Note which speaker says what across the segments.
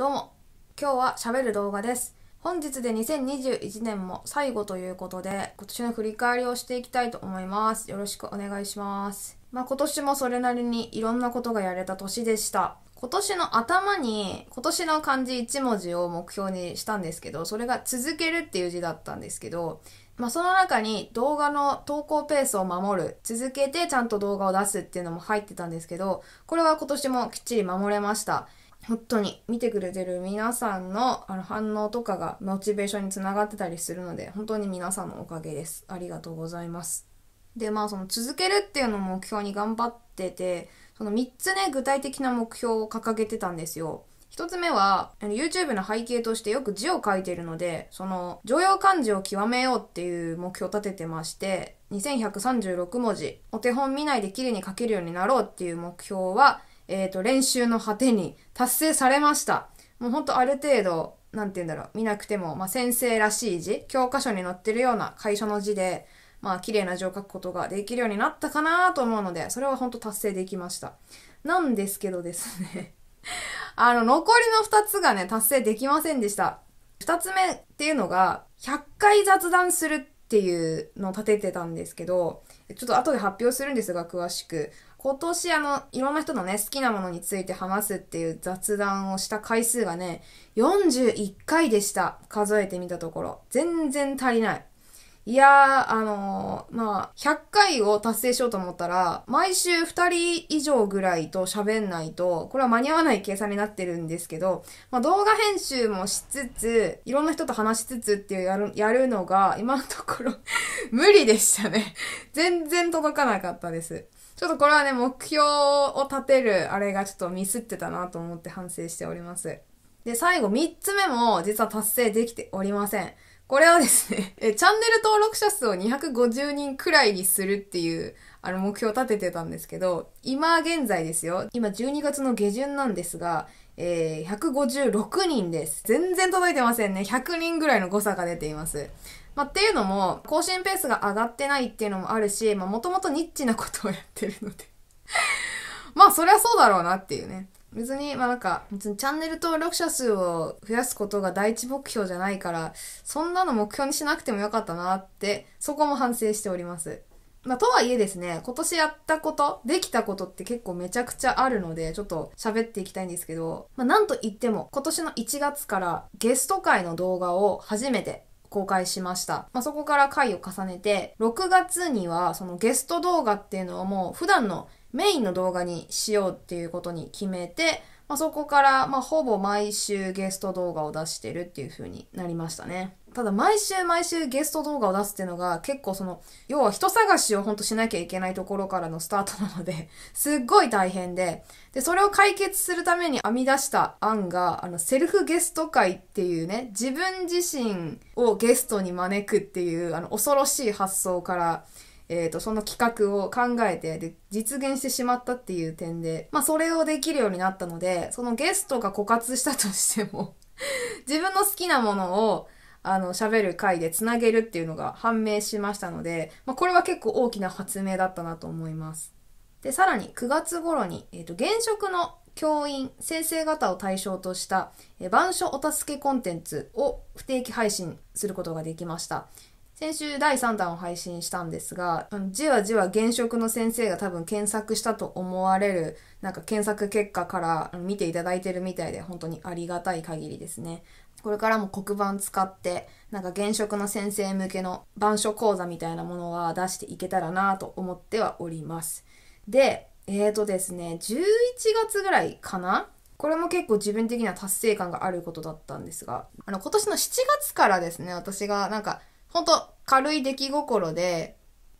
Speaker 1: どうも今日は喋る動画です本日で2021年も最後ということで今年の振り返りをしていきたいと思いますよろしくお願いしますまあ今年もそれなりにいろんなことがやれた年でした今年の頭に今年の漢字1文字を目標にしたんですけどそれが続けるっていう字だったんですけどまあ、その中に動画の投稿ペースを守る、続けてちゃんと動画を出すっていうのも入ってたんですけど、これは今年もきっちり守れました。本当に見てくれてる皆さんのあの反応とかがモチベーションにつながってたりするので本当に皆さんのおかげです。ありがとうございます。でまあその続けるっていうのを目標に頑張っててその3つね具体的な目標を掲げてたんですよ。1つ目は YouTube の背景としてよく字を書いてるのでその常用漢字を極めようっていう目標を立ててまして2136文字お手本見ないで綺麗に書けるようになろうっていう目標はえっ、ー、と、練習の果てに達成されました。もうほんとある程度、なんて言うんだろう、見なくても、まあ、先生らしい字、教科書に載ってるような会社の字で、まあ、綺麗な字を書くことができるようになったかなと思うので、それはほんと達成できました。なんですけどですね あの、残りの2つがね、達成できませんでした。2つ目っていうのが、100回雑談するっていうのを立ててたんですけど、ちょっと後で発表するんですが、詳しく。今年あの、いろんな人のね、好きなものについて話すっていう雑談をした回数がね、41回でした。数えてみたところ。全然足りない。いやー、あのー、まあ、100回を達成しようと思ったら、毎週2人以上ぐらいと喋んないと、これは間に合わない計算になってるんですけど、まあ、動画編集もしつつ、いろんな人と話しつつっていうやる、やるのが、今のところ無理でしたね全然届かなかったです。ちょっとこれはね、目標を立てるあれがちょっとミスってたなと思って反省しております。で、最後3つ目も実は達成できておりません。これはですね、え、チャンネル登録者数を250人くらいにするっていう、あの、目標を立ててたんですけど、今現在ですよ、今12月の下旬なんですが、えー、156人です。全然届いてませんね。100人ぐらいの誤差が出ています。まあ、っていうのも、更新ペースが上がってないっていうのもあるし、まあ、もともとニッチなことをやってるので まあ、そりゃそうだろうなっていうね。別に、まあなんか、別にチャンネル登録者数を増やすことが第一目標じゃないから、そんなの目標にしなくてもよかったなって、そこも反省しております。まあ、とはいえですね、今年やったこと、できたことって結構めちゃくちゃあるので、ちょっと喋っていきたいんですけど、まあ、なんと言っても、今年の1月からゲスト会の動画を初めて公開しました。まあ、そこから回を重ねて、6月にはそのゲスト動画っていうのをもう普段のメインの動画にしようっていうことに決めて、まあ、そこから、まほぼ毎週ゲスト動画を出してるっていう風になりましたね。ただ毎週毎週ゲスト動画を出すっていうのが結構その、要は人探しをほんとしなきゃいけないところからのスタートなので すっごい大変で、で、それを解決するために編み出した案が、あの、セルフゲスト会っていうね、自分自身をゲストに招くっていう、あの、恐ろしい発想から、えーと、とその企画を考えてで実現してしまったっていう点で、まあ、それをできるようになったのでそのゲストが枯渇したとしても 自分の好きなものをあの、喋る回でつなげるっていうのが判明しましたので、まあ、これは結構大きな発明だったなと思います。で、さらに9月頃に、えっ、ー、と、現職の教員、先生方を対象とした、えー、板書お助けコンテンツを不定期配信することができました。先週第3弾を配信したんですが、じわじわ現職の先生が多分検索したと思われる、なんか検索結果から見ていただいてるみたいで、本当にありがたい限りですね。これからも黒板使って、なんか現職の先生向けの板書講座みたいなものは出していけたらなと思ってはおります。で、えーとですね、11月ぐらいかなこれも結構自分的には達成感があることだったんですが、あの今年の7月からですね、私がなんか、ほんと軽い出来心で、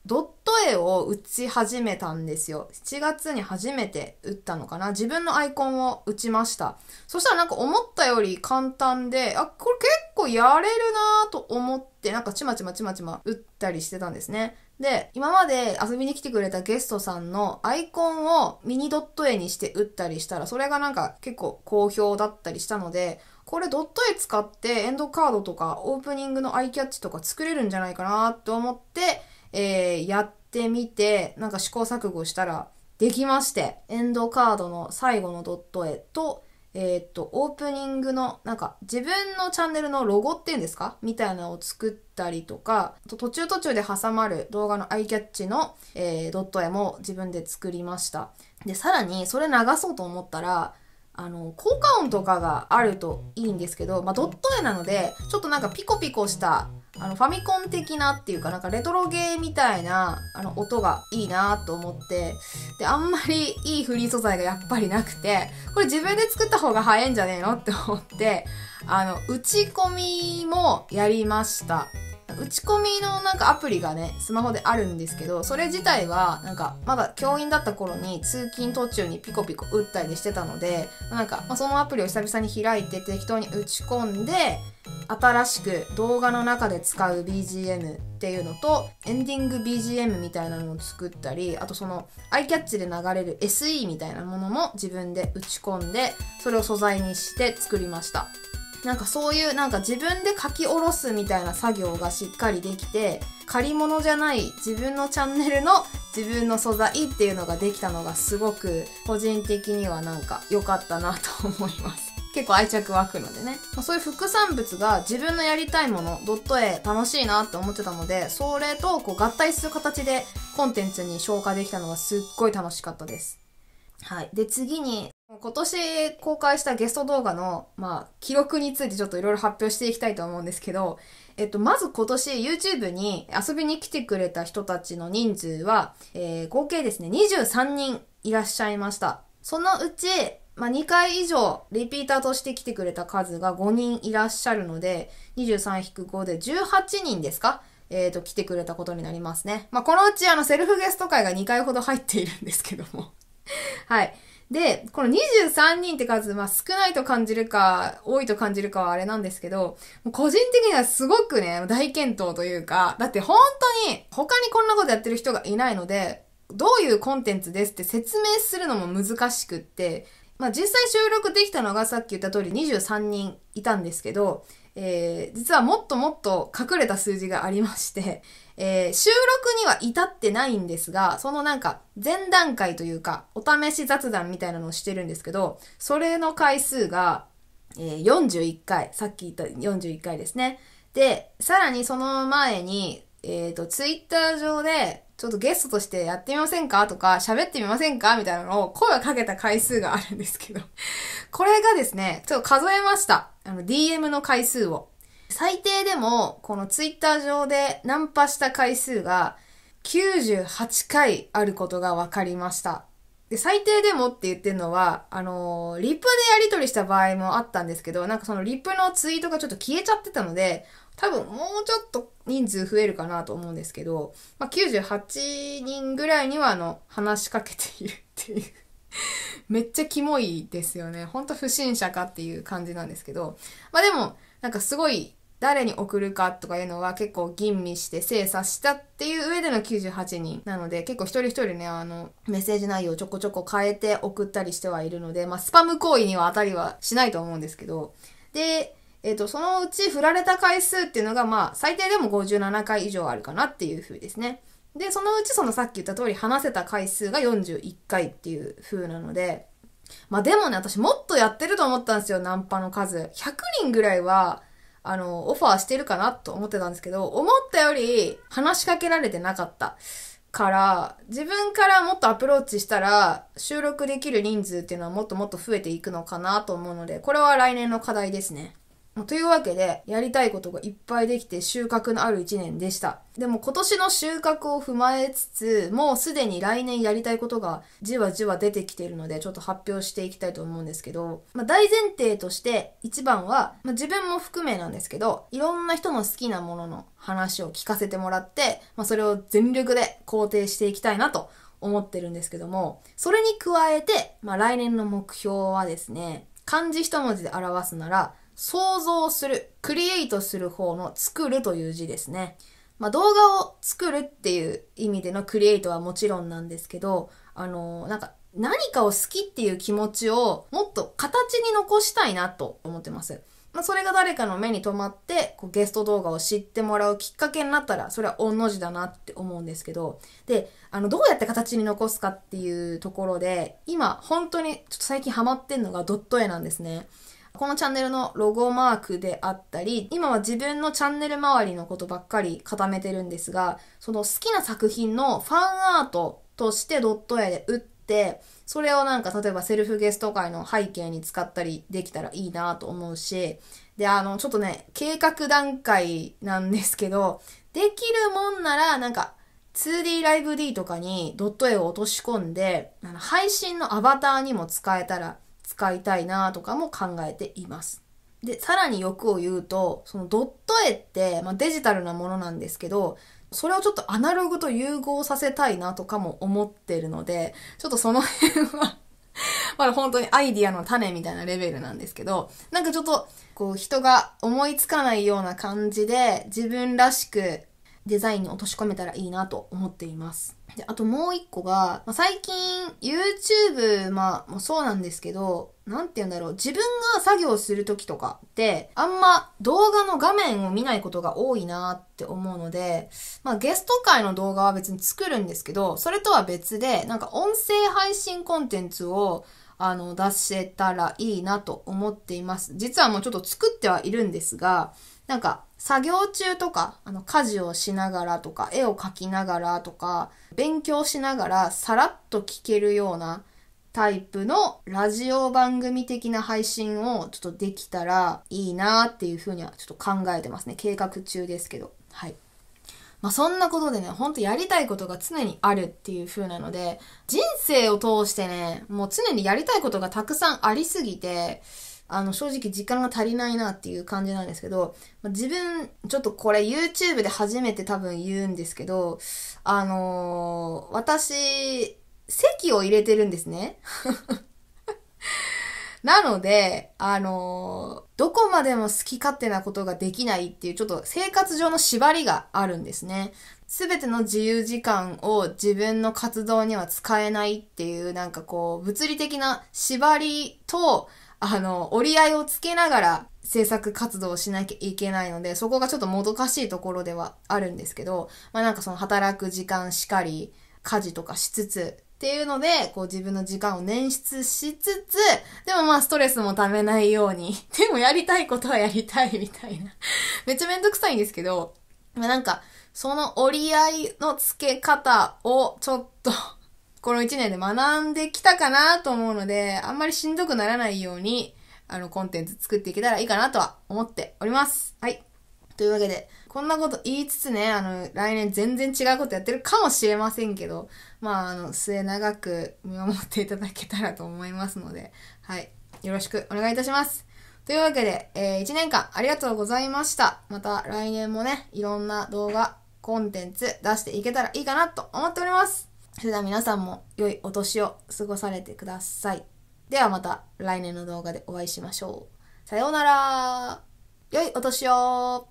Speaker 1: ドット絵を打ち始めたんですよ。7月に初めて打ったのかな。自分のアイコンを打ちました。そしたらなんか思ったより簡単で、あ、これ結構やれるなぁと思って、なんかちまちまちまちま打ったりしてたんですね。で、今まで遊びに来てくれたゲストさんのアイコンをミニドット絵にして打ったりしたら、それがなんか結構好評だったりしたので、これドット絵使ってエンドカードとかオープニングのアイキャッチとか作れるんじゃないかなと思って、えー、やってみて、なんか試行錯誤したらできまして、エンドカードの最後のドット絵と、えー、っと、オープニングの、なんか、自分のチャンネルのロゴっていうんですかみたいなのを作ったりとか、と途中途中で挟まる動画のアイキャッチの、えー、ドット絵も自分で作りました。で、さらに、それ流そうと思ったら、あの、効果音とかがあるといいんですけど、まあ、ドット絵なので、ちょっとなんかピコピコしたあのファミコン的なっていうかなんかレトロゲーみたいなあの音がいいなと思ってであんまりいいフリー素材がやっぱりなくてこれ自分で作った方が早いんじゃねえのって思ってあの打ち込みもやりました打ち込みのなんかアプリがね、スマホであるんですけど、それ自体は、なんか、まだ教員だった頃に通勤途中にピコピコ打ったりしてたので、なんか、まあ、そのアプリを久々に開いて適当に打ち込んで、新しく動画の中で使う BGM っていうのとエンディング BGM みたいなのを作ったりあとそのアイキャッチで流れる SE みたいなものも自分で打ち込んでそれを素材にして作りましたなんかそういうなんか自分で書き下ろすみたいな作業がしっかりできて借り物じゃない自分のチャンネルの自分の素材っていうのができたのがすごく個人的にはなんか良かったなと思います。結構愛着湧くのでね。そういう副産物が自分のやりたいもの、ドット絵楽しいなって思ってたので、それとこう合体する形でコンテンツに消化できたのはすっごい楽しかったです。はい。で、次に今年公開したゲスト動画の、まあ、記録についてちょっといろいろ発表していきたいと思うんですけど、えっと、まず今年 YouTube に遊びに来てくれた人たちの人数は、えー、合計ですね、23人いらっしゃいました。そのうち、まあ、2回以上リピーターとして来てくれた数が5人いらっしゃるので、23-5で18人ですかえっ、ー、と、来てくれたことになりますね。まあ、このうちあの、セルフゲスト会が2回ほど入っているんですけどもはい。で、この23人って数、まあ少ないと感じるか、多いと感じるかはあれなんですけど、個人的にはすごくね、大健闘というか、だって本当に他にこんなことやってる人がいないので、どういうコンテンツですって説明するのも難しくって、まあ実際収録できたのがさっき言った通り23人いたんですけど、えー、実はもっともっと隠れた数字がありまして、えー、収録には至ってないんですが、そのなんか前段階というか、お試し雑談みたいなのをしてるんですけど、それの回数が、えー、41回、さっき言った41回ですね。で、さらにその前に、えっ、ー、と、ツイッター上で、ちょっとゲストとしてやってみませんかとか、喋ってみませんかみたいなのを声をかけた回数があるんですけど これがですね、ちょっと数えました。あの、DM の回数を。最低でも、この Twitter 上でナンパした回数が98回あることが分かりました。で、最低でもって言ってるのは、あのー、リップでやり取りした場合もあったんですけど、なんかそのリップのツイートがちょっと消えちゃってたので、多分もうちょっと人数増えるかなと思うんですけど、まあ、98人ぐらいにはあの、話しかけているっていう めっちゃキモいですよね。ほんと不審者かっていう感じなんですけど、まあでも、なんかすごい誰に送るかとかいうのは結構吟味して精査したっていう上での98人なので結構一人一人ねあのメッセージ内容をちょこちょこ変えて送ったりしてはいるのでまあスパム行為には当たりはしないと思うんですけどでえっ、ー、と、そのうち振られた回数っていうのが、まあ、最低でも57回以上あるかなっていう風ですね。で、そのうちそのさっき言った通り話せた回数が41回っていう風なので、まあでもね、私もっとやってると思ったんですよ、ナンパの数。100人ぐらいはあの、オファーしてるかなと思ってたんですけど、思ったより話しかけられてなかったから、自分からもっとアプローチしたら、収録できる人数っていうのはもっともっと増えていくのかなと思うので、これは来年の課題ですね。というわけで、やりたいことがいっぱいできて収穫のある一年でした。でも今年の収穫を踏まえつつ、もうすでに来年やりたいことがじわじわ出てきているので、ちょっと発表していきたいと思うんですけど、まあ、大前提として一番は、まあ、自分も含めなんですけど、いろんな人の好きなものの話を聞かせてもらって、まあ、それを全力で肯定していきたいなと思ってるんですけども、それに加えて、まあ、来年の目標はですね、漢字一文字で表すなら、想像する、クリエイトする方の作るという字ですね。まあ、動画を作るっていう意味でのクリエイトはもちろんなんですけど、あのー、なんか何かを好きっていう気持ちをもっと形に残したいなと思ってます。まあ、それが誰かの目に留まって、こうゲスト動画を知ってもらうきっかけになったら、それは御の字だなって思うんですけど、で、あの、どうやって形に残すかっていうところで、今、本当に、ちょっと最近ハマってんのがドット絵なんですね。このチャンネルのロゴマークであったり、今は自分のチャンネル周りのことばっかり固めてるんですが、その好きな作品のファンアートとしてドット絵で打って、それをなんか例えばセルフゲスト会の背景に使ったりできたらいいなと思うし、で、あの、ちょっとね、計画段階なんですけど、できるもんなら、なんか、2D ライブ D とかにドット絵を落とし込んで、あの配信のアバターにも使えたら使いたいなとかも考えています。で、さらに欲を言うと、そのドット絵って、まあ、デジタルなものなんですけど、それをちょっとアナログと融合させたいなとかも思ってるので、ちょっとその辺は まだ本当にアイディアの種みたいなレベルなんですけど、なんかちょっと、こう人が思いつかないような感じで自分らしくデザインに落とし込めたらいいなと思っています。で、あともう一個が、まあ、最近 YouTube、まあ、もそうなんですけど、なんて言うんだろう、自分が作業する時とかって、あんま動画の画面を見ないことが多いなって思うので、まあゲスト会の動画は別に作るんですけど、それとは別で、なんか音声配信コンテンツをあの、出せたらいいなと思っています。実はもうちょっと作ってはいるんですが、なんか作業中とか、あの家事をしながらとか、絵を描きながらとか、勉強しながらさらっと聞けるようなタイプのラジオ番組的な配信をちょっとできたらいいなっていうふうにはちょっと考えてますね。計画中ですけど。はい。まあ、そんなことでね、ほんとやりたいことが常にあるっていう風なので、人生を通してね、もう常にやりたいことがたくさんありすぎて、あの、正直時間が足りないなっていう感じなんですけど、自分、ちょっとこれ YouTube で初めて多分言うんですけど、あのー、私、席を入れてるんですね。なので、あのー、どこまでも好き勝手なことができないっていう、ちょっと生活上の縛りがあるんですね。すべての自由時間を自分の活動には使えないっていう、なんかこう、物理的な縛りと、あの、折り合いをつけながら制作活動をしなきゃいけないので、そこがちょっともどかしいところではあるんですけど、まあなんかその働く時間しかり、家事とかしつつ、っていうので、こう自分の時間を捻出しつつ、でもまあストレスも溜めないように、でもやりたいことはやりたいみたいな。めっちゃめんどくさいんですけど、まあなんか、その折り合いのつけ方をちょっとこの1年で学んできたかなと思うので、あんまりしんどくならないように、あの、コンテンツ作っていけたらいいかなとは思っております。はい。というわけで、こんなこと言いつつね、あの、来年全然違うことやってるかもしれませんけど、まあ、あの、末長く見守っていただけたらと思いますので、はい。よろしくお願いいたします。というわけで、えー、1年間ありがとうございました。また来年もね、いろんな動画、コンテンツ出していけたらいいかなと思っております。それでは皆さんも良いお年を過ごされてください。ではまた来年の動画でお会いしましょう。さようなら良いお年を